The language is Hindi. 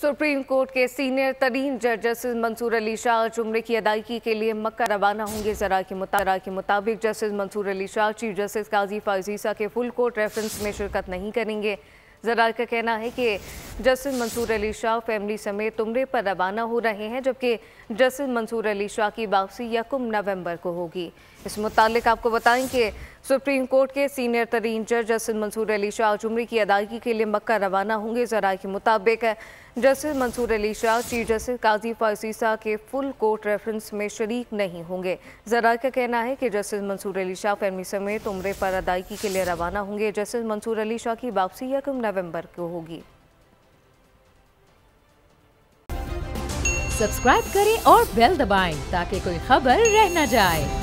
सुप्रीम कोर्ट के सीनियर तरीन जज जस्टिस मंसूर अली शाह जुमरे की अदायगी के लिए मक्का रवाना होंगे जरा के मुतारा के मुताबिक justice Mansoor Ali Shah chief justice Qazi फाजीसा के फुल कोर्ट रेफरेंस में शिरकत नहीं करेंगे जरा का कहना है कि जस्टिस मंसूर अली शाह फैमिली समेत उमरे पर रवाना हो रहे हैं जबकि जस्टिस मंसूर अली शाह की वापसी यकुम नवंबर को होगी इस मुतल आपको बताएं कि सुप्रीम कोर्ट के सीनियर तरीन जज जस्टिस मंसूर अली शाह जुमरी की अदायगी के लिए मक्का रवाना होंगे जरा के मुताबिक justice Mansoor Ali Shah chief justice Qazi फारसीसा के फुल कोर्ट रेफरेंस में शरीक नहीं होंगे जरा का कहना है कि जस्टिस मंसूर अली शाह फैमिली समेत उम्र पर अदायगी के लिए रवाना होंगे जस्टिस मंसूर अली शाह की वापसी यकम नवम्बर को होगी सब्सक्राइब करें और बेल दबाएं ताकि कोई खबर रह न जाए